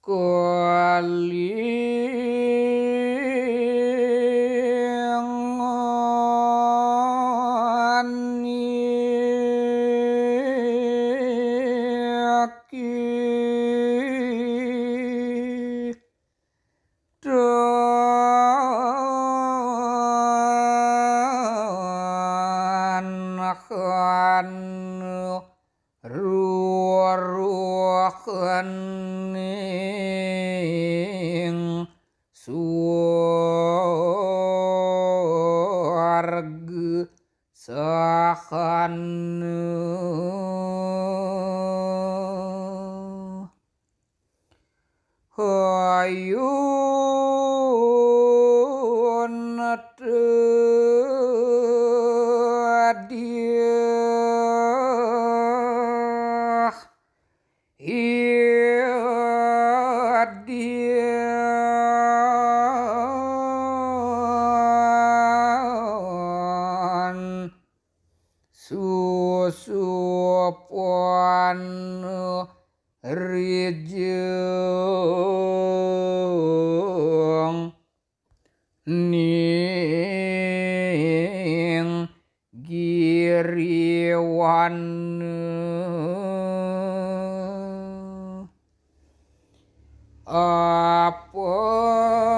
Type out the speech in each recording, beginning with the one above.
kulingan makning suarga hayu Rewan apa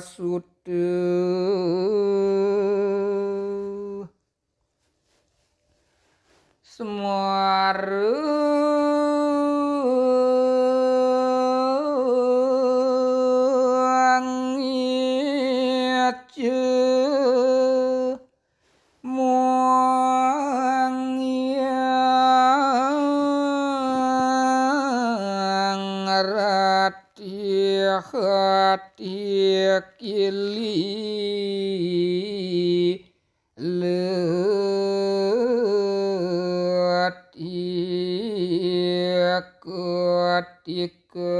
สุต يلي لاتيك اتيك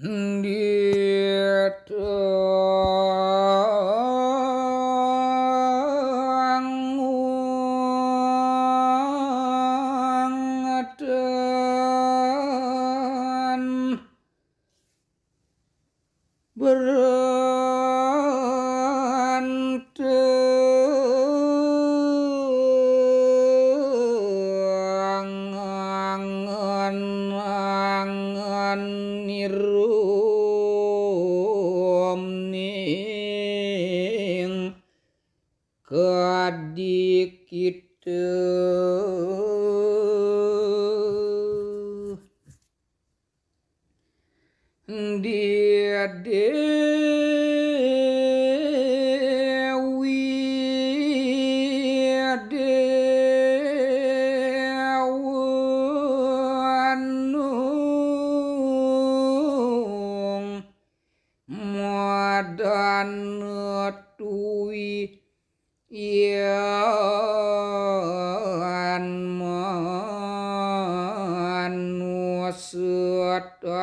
Dirt. Eh. Adik kita dia eh. dewi dewanung muadan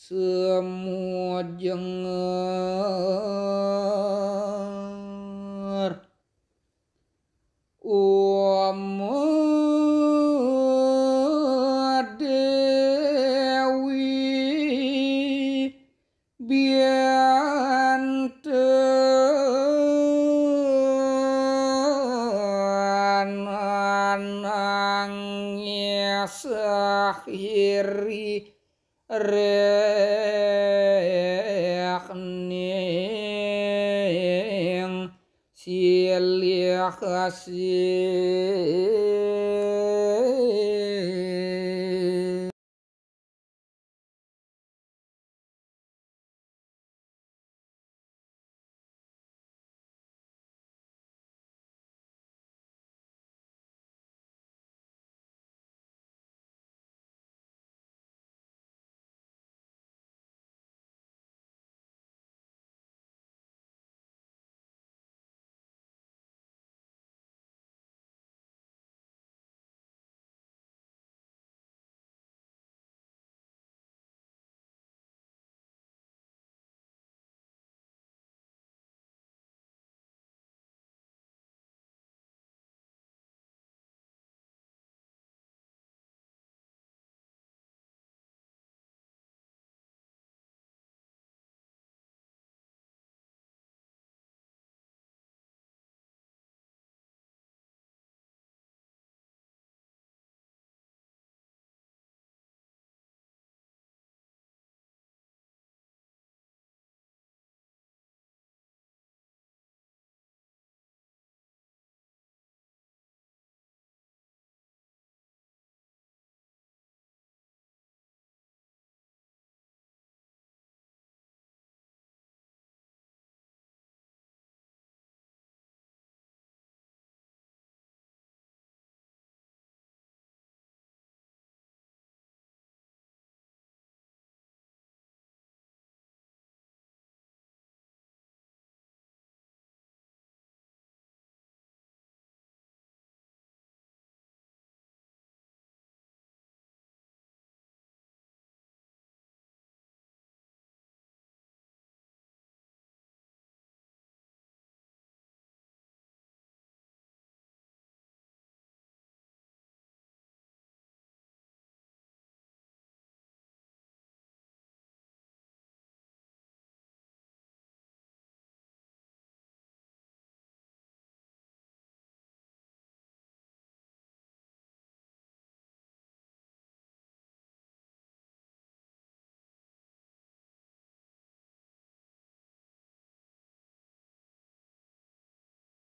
semua jengar umat dewi bianten anangnya sahiri re يخشين